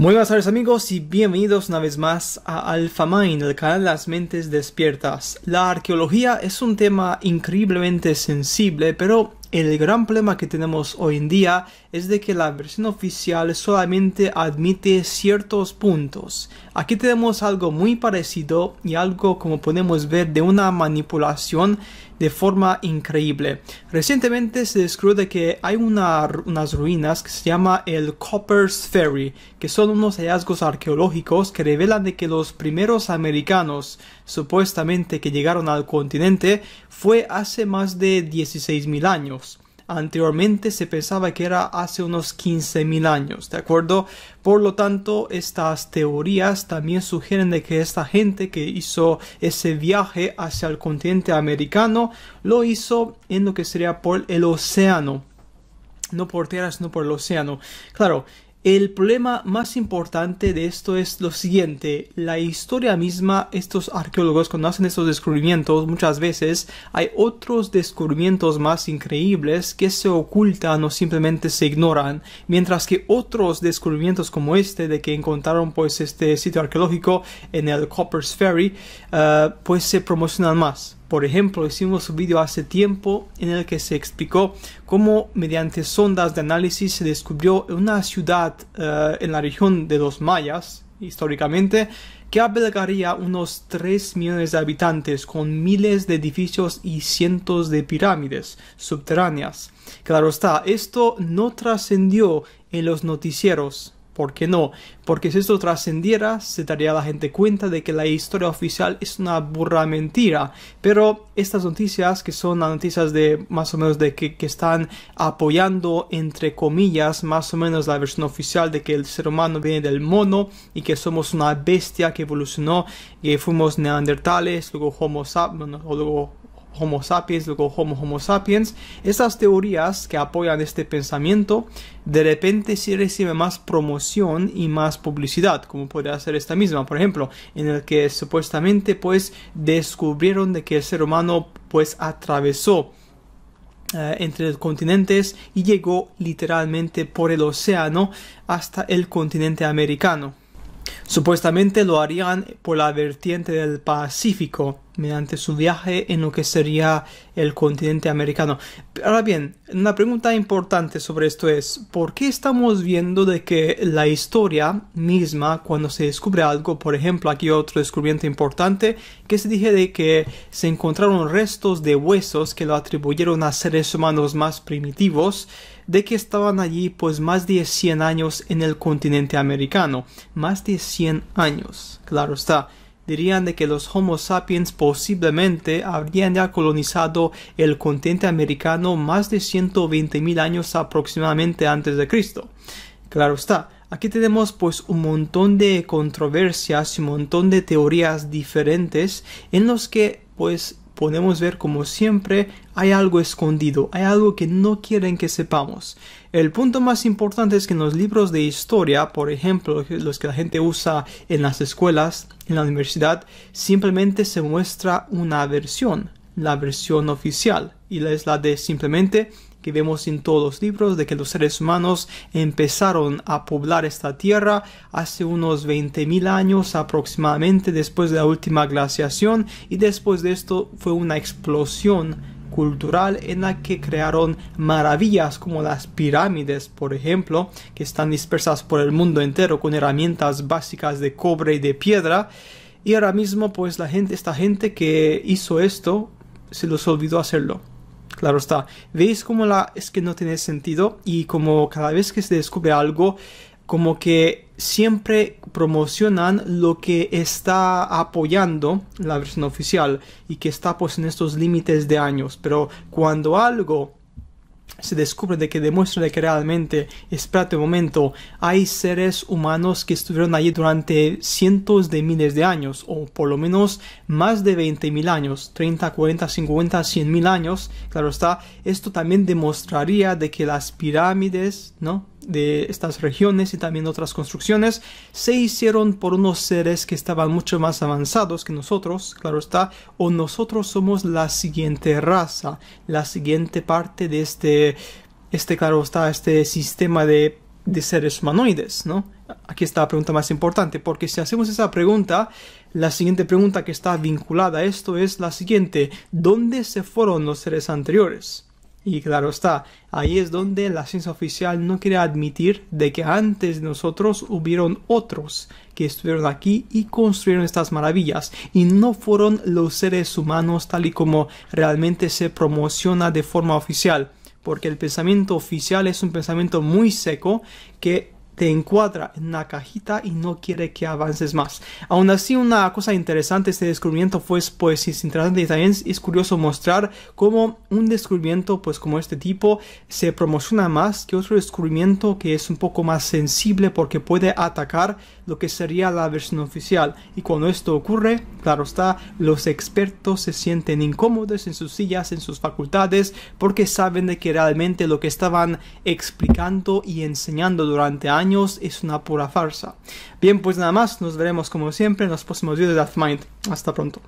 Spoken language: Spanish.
Muy buenas tardes amigos y bienvenidos una vez más a Mind, el canal de las mentes despiertas. La arqueología es un tema increíblemente sensible, pero el gran problema que tenemos hoy en día es de que la versión oficial solamente admite ciertos puntos. Aquí tenemos algo muy parecido y algo como podemos ver de una manipulación de forma increíble. Recientemente se descubrió que hay unas ruinas que se llama el Copper's Ferry, que son unos hallazgos arqueológicos que revelan de que los primeros americanos supuestamente que llegaron al continente fue hace más de 16.000 años Anteriormente se pensaba que era hace unos 15.000 años, ¿de acuerdo? Por lo tanto, estas teorías también sugieren de que esta gente que hizo ese viaje hacia el continente americano lo hizo en lo que sería por el océano no por tierras, sino por el océano. Claro, el problema más importante de esto es lo siguiente, la historia misma, estos arqueólogos cuando hacen estos descubrimientos muchas veces hay otros descubrimientos más increíbles que se ocultan o simplemente se ignoran, mientras que otros descubrimientos como este de que encontraron pues este sitio arqueológico en el Coppers Ferry eh, pues se promocionan más. Por ejemplo, hicimos un vídeo hace tiempo en el que se explicó cómo mediante sondas de análisis se descubrió una ciudad eh, en la región de los mayas, históricamente, que albergaría unos 3 millones de habitantes con miles de edificios y cientos de pirámides subterráneas. Claro está, esto no trascendió en los noticieros ¿Por qué no? Porque si esto trascendiera, se daría la gente cuenta de que la historia oficial es una burra mentira. Pero estas noticias, que son las noticias de más o menos de que, están apoyando, entre comillas, más o menos la versión oficial de que el ser humano viene del mono y que somos una bestia que evolucionó, que fuimos neandertales, luego homo sapiens, luego Homo sapiens, luego Homo Homo sapiens, esas teorías que apoyan este pensamiento de repente sí reciben más promoción y más publicidad, como puede ser esta misma, por ejemplo, en el que supuestamente pues descubrieron de que el ser humano pues atravesó eh, entre los continentes y llegó literalmente por el océano hasta el continente americano. Supuestamente lo harían por la vertiente del Pacífico, mediante su viaje en lo que sería el continente americano. Ahora bien, una pregunta importante sobre esto es, ¿por qué estamos viendo de que la historia misma, cuando se descubre algo, por ejemplo, aquí otro descubrimiento importante, que se dije de que se encontraron restos de huesos que lo atribuyeron a seres humanos más primitivos, de que estaban allí pues más de 100 años en el continente americano, más de 100 años, claro está dirían de que los Homo sapiens posiblemente habrían ya colonizado el continente americano más de 120.000 años aproximadamente antes de Cristo. Claro está, aquí tenemos pues un montón de controversias y un montón de teorías diferentes en los que pues podemos ver como siempre hay algo escondido, hay algo que no quieren que sepamos. El punto más importante es que en los libros de historia, por ejemplo, los que la gente usa en las escuelas, en la universidad, simplemente se muestra una versión, la versión oficial, y es la de simplemente que vemos en todos los libros de que los seres humanos empezaron a poblar esta tierra hace unos 20.000 años aproximadamente después de la última glaciación y después de esto fue una explosión cultural en la que crearon maravillas como las pirámides, por ejemplo, que están dispersas por el mundo entero con herramientas básicas de cobre y de piedra. Y ahora mismo, pues la gente, esta gente que hizo esto, se los olvidó hacerlo. Claro está. ¿Veis cómo la es que no tiene sentido? Y como cada vez que se descubre algo, como que siempre promocionan lo que está apoyando la versión oficial y que está pues en estos límites de años. Pero cuando algo se descubre de que demuestra de que realmente, espérate un momento, hay seres humanos que estuvieron allí durante cientos de miles de años, o por lo menos más de 20.000 años, 30, 40, 50, 100.000 años, claro está, esto también demostraría de que las pirámides, ¿no? de estas regiones y también otras construcciones se hicieron por unos seres que estaban mucho más avanzados que nosotros, claro está, o nosotros somos la siguiente raza, la siguiente parte de este, este claro está, este sistema de, de seres humanoides, ¿no? Aquí está la pregunta más importante, porque si hacemos esa pregunta, la siguiente pregunta que está vinculada a esto es la siguiente, ¿dónde se fueron los seres anteriores? Y claro está, ahí es donde la ciencia oficial no quiere admitir de que antes de nosotros hubieron otros que estuvieron aquí y construyeron estas maravillas y no fueron los seres humanos tal y como realmente se promociona de forma oficial, porque el pensamiento oficial es un pensamiento muy seco que te encuadra en la cajita y no quiere que avances más. Aún así, una cosa interesante este descubrimiento fue pues es interesante y también es curioso mostrar cómo un descubrimiento pues como este tipo se promociona más que otro descubrimiento que es un poco más sensible porque puede atacar lo que sería la versión oficial. Y cuando esto ocurre, claro está, los expertos se sienten incómodos en sus sillas, en sus facultades, porque saben de que realmente lo que estaban explicando y enseñando durante años es una pura farsa. Bien, pues nada más, nos veremos como siempre en los próximos videos de Mind. Hasta pronto.